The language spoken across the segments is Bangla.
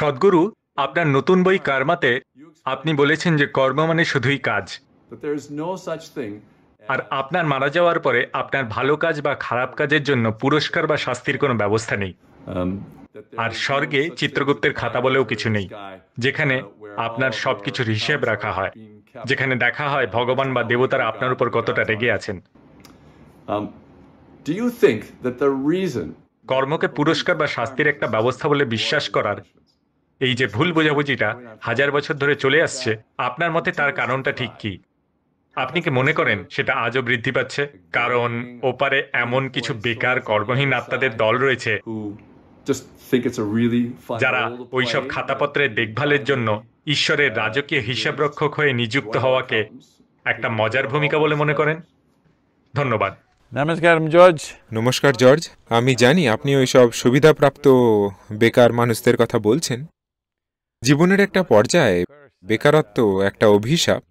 সদ্গুরু আপনার নতুন বই কার্মাতে আপনি বলেছেন যে কর্ম মানে শুধুই কাজ আর আপনার মারা যাওয়ার পরে আপনার ভালো কাজ বা খারাপ কাজের জন্য পুরস্কার বা শাস্তির কোনো ব্যবস্থা নেই um, আর স্বর্গে চিত্রগুপ্তের খাতা বলেও কিছু নেই যেখানে আপনার সবকিছুর হিসেব রাখা হয় যেখানে দেখা হয় ভগবান বা দেবতারা আপনার উপর কতটা রেগে আছেন um, কর্মকে পুরস্কার বা শাস্তির একটা ব্যবস্থা বলে বিশ্বাস করার এই যে ভুল বোঝাবুঝিটা হাজার বছর ধরে চলে আচ্ছা। আসছে আপনার মতে তার কারণটা ঠিক কি আপনি কি মনে করেন সেটা আজও বৃদ্ধি পাচ্ছে কারণ ওপারে এমন কিছু বেকার কর্মহীন আত্মাদের দল রয়েছে যারা ওইসব খাতাপত্রের দেখভালের জন্য ঈশ্বরের রাজকীয় হিসাবরক্ষক হয়ে নিযুক্ত হওয়াকে একটা মজার ভূমিকা বলে মনে করেন ধন্যবাদ নমস্কার জর্জ নমস্কার জর্জ আমি জানি আপনি ওইসব সুবিধাপ্রাপ্ত বেকার মানুষদের কথা বলছেন জীবনের একটা পর্যায়ে বেকারত্ব একটা অভিশাপ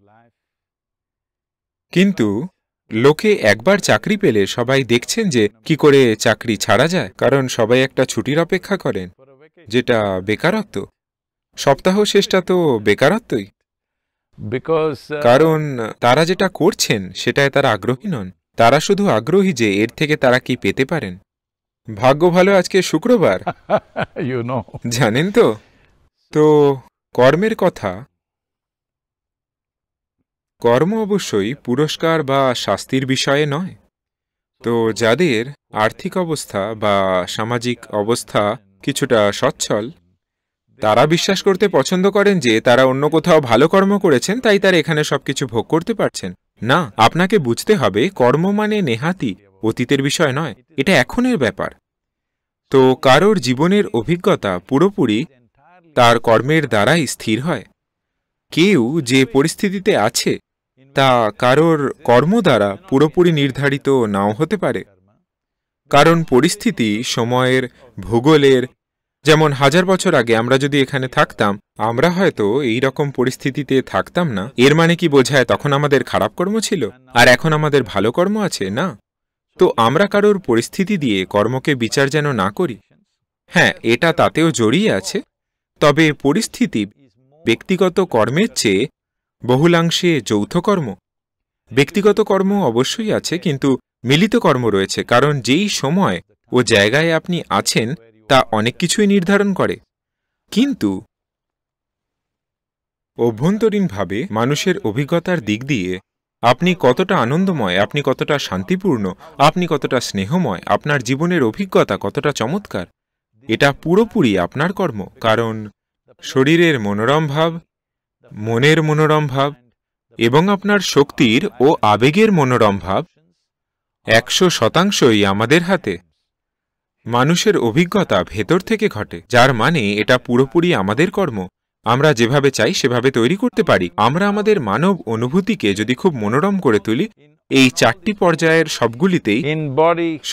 কিন্তু লোকে একবার চাকরি পেলে সবাই দেখছেন যে কি করে চাকরি ছাড়া যায় কারণ সবাই একটা ছুটির অপেক্ষা করেন যেটা বেকারত্ব সপ্তাহ শেষটা তো বেকারত্বই uh, কারণ তারা যেটা করছেন সেটায় তারা আগ্রহী নন তারা শুধু আগ্রহী যে এর থেকে তারা কি পেতে পারেন ভাগ্য ভালো আজকে শুক্রবার জানেন তো তো কর্মের কথা কর্ম অবশ্যই পুরস্কার বা শাস্তির বিষয়ে নয় তো যাদের আর্থিক অবস্থা বা সামাজিক অবস্থা কিছুটা সচ্ছল তারা বিশ্বাস করতে পছন্দ করেন যে তারা অন্য কোথাও ভালো কর্ম করেছেন তাই তারা এখানে সবকিছু ভোগ করতে পারছেন না আপনাকে বুঝতে হবে কর্ম মানে নেহাতি অতীতের বিষয় নয় এটা এখনের ব্যাপার তো কারোর জীবনের অভিজ্ঞতা পুরোপুরি তার কর্মের দ্বারাই স্থির হয় কেউ যে পরিস্থিতিতে আছে তা কারোর কর্ম দ্বারা পুরোপুরি নির্ধারিত নাও হতে পারে কারণ পরিস্থিতি সময়ের ভূগোলের যেমন হাজার বছর আগে আমরা যদি এখানে থাকতাম আমরা হয়তো এই রকম পরিস্থিতিতে থাকতাম না এর মানে কি বোঝায় তখন আমাদের খারাপ কর্ম ছিল আর এখন আমাদের ভালো কর্ম আছে না তো আমরা কারোর পরিস্থিতি দিয়ে কর্মকে বিচার যেন না করি হ্যাঁ এটা তাতেও জড়িয়ে আছে তবে পরিস্থিতি ব্যক্তিগত কর্মের চেয়ে বহুলাংশে যৌথ কর্ম ব্যক্তিগত কর্ম অবশ্যই আছে কিন্তু মিলিত কর্ম রয়েছে কারণ যেই সময় ও জায়গায় আপনি আছেন তা অনেক কিছুই নির্ধারণ করে কিন্তু অভ্যন্তরীণভাবে মানুষের অভিজ্ঞতার দিক দিয়ে আপনি কতটা আনন্দময় আপনি কতটা শান্তিপূর্ণ আপনি কতটা স্নেহময় আপনার জীবনের অভিজ্ঞতা কতটা চমৎকার এটা পুরোপুরি আপনার কর্ম কারণ শরীরের মনোরম ভাব মনের মনোরম ভাব এবং আপনার শক্তির ও আবেগের মনোরম ভাব একশো শতাংশই আমাদের হাতে মানুষের অভিজ্ঞতা ভেতর থেকে ঘটে যার মানে এটা পুরোপুরি আমাদের কর্ম আমরা যেভাবে চাই সেভাবে তৈরি করতে পারি আমরা আমাদের মানব অনুভূতিকে যদি খুব মনোরম করে তুলি এই চারটি পর্যায়ের সবগুলিতেই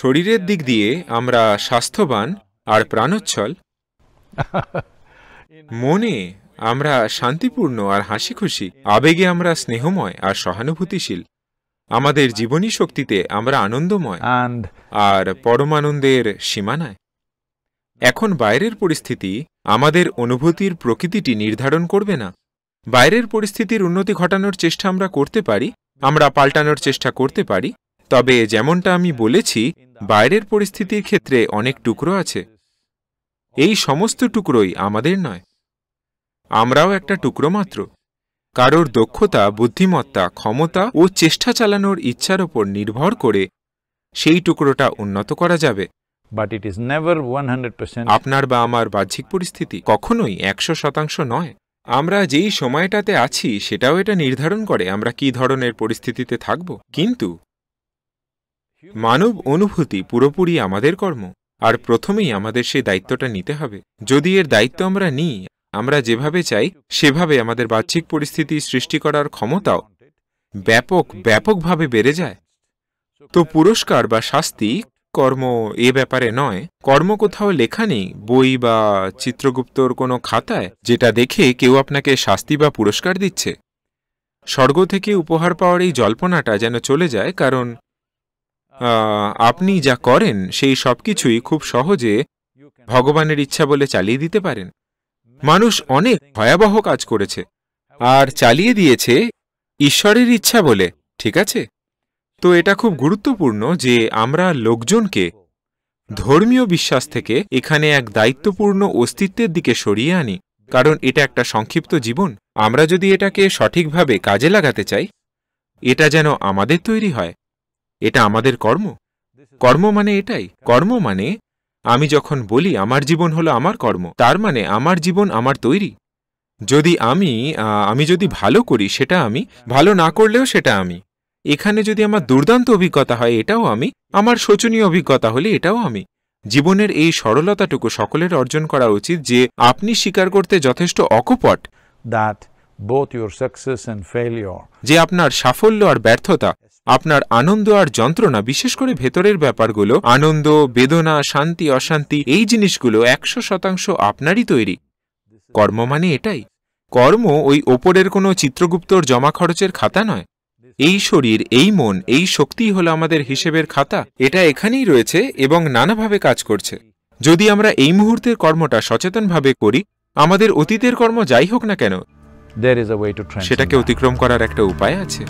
শরীরের দিক দিয়ে আমরা স্বাস্থ্যবান আর প্রাণোচ্ছল মনে আমরা শান্তিপূর্ণ আর হাসি খুশি আবেগে আমরা স্নেহময় আর সহানুভূতিশীল আমাদের জীবনী শক্তিতে আমরা আনন্দময় আর পরমানন্দের সীমানায় এখন বাইরের পরিস্থিতি আমাদের অনুভূতির প্রকৃতিটি নির্ধারণ করবে না বাইরের পরিস্থিতির উন্নতি ঘটানোর চেষ্টা আমরা করতে পারি আমরা পাল্টানোর চেষ্টা করতে পারি তবে যেমনটা আমি বলেছি বাইরের পরিস্থিতির ক্ষেত্রে অনেক টুকরো আছে এই সমস্ত টুকরোই আমাদের নয় আমরাও একটা টুকরো মাত্র কারোর দক্ষতা বুদ্ধিমত্তা ক্ষমতা ও চেষ্টা চালানোর ইচ্ছার ওপর নির্ভর করে সেই টুকরোটা উন্নত করা যাবে আপনার বা আমার বাহ্যিক পরিস্থিতি কখনোই একশো শতাংশ নয় আমরা যেই সময়টাতে আছি সেটাও এটা নির্ধারণ করে আমরা কি ধরনের পরিস্থিতিতে থাকব কিন্তু মানব অনুভূতি পুরোপুরি আমাদের কর্ম আর প্রথমেই আমাদের সেই দায়িত্বটা নিতে হবে যদি এর দায়িত্ব আমরা নিই আমরা যেভাবে চাই সেভাবে আমাদের বাহ্যিক পরিস্থিতি সৃষ্টি করার ক্ষমতাও ব্যাপক ব্যাপকভাবে বেড়ে যায় তো পুরস্কার বা শাস্তি কর্ম এ ব্যাপারে নয় কর্ম কোথাও লেখা নেই বই বা চিত্রগুপ্তর কোনো খাতায় যেটা দেখে কেউ আপনাকে শাস্তি বা পুরস্কার দিচ্ছে স্বর্গ থেকে উপহার পাওয়ার এই জল্পনাটা যেন চলে যায় কারণ আপনি যা করেন সেই সব কিছুই খুব সহজে ভগবানের ইচ্ছা বলে চালিয়ে দিতে পারেন মানুষ অনেক ভয়াবহ কাজ করেছে আর চালিয়ে দিয়েছে ঈশ্বরের ইচ্ছা বলে ঠিক আছে তো এটা খুব গুরুত্বপূর্ণ যে আমরা লোকজনকে ধর্মীয় বিশ্বাস থেকে এখানে এক দায়িত্বপূর্ণ অস্তিত্বের দিকে সরিয়ে আনি কারণ এটা একটা সংক্ষিপ্ত জীবন আমরা যদি এটাকে সঠিকভাবে কাজে লাগাতে চাই এটা যেন আমাদের তৈরি হয় এটা আমাদের কর্ম কর্ম মানে এটাই কর্ম মানে আমি যখন বলি আমার জীবন হলো আমার কর্ম তার মানে আমার জীবন আমার তৈরি যদি আমি আমি যদি ভালো করি সেটা আমি ভালো না করলেও সেটা আমি এখানে যদি আমার দুর্দান্ত অভিজ্ঞতা হয় এটাও আমি আমার শোচনীয় অভিজ্ঞতা হলে এটাও আমি জীবনের এই সরলতাটুকু সকলের অর্জন করা উচিত যে আপনি স্বীকার করতে যথেষ্ট অকপট that both your success and failure যে আপনার সাফল্য আর ব্যর্থতা আপনার আনন্দ আর যন্ত্রণা বিশেষ করে ভেতরের ব্যাপারগুলো আনন্দ বেদনা শান্তি অশান্তি এই জিনিসগুলো একশো শতাংশ আপনারই তৈরি কর্ম মানে এটাই কর্ম ওই ওপরের কোনো চিত্রগুপ্তর জমা খরচের খাতা নয় এই শরীর এই মন এই শক্তিই হলো আমাদের হিসেবের খাতা এটা এখানেই রয়েছে এবং নানাভাবে কাজ করছে যদি আমরা এই মুহূর্তের কর্মটা সচেতনভাবে করি আমাদের অতীতের কর্ম যাই হোক না কেন সেটাকে অতিক্রম করার একটা উপায় আছে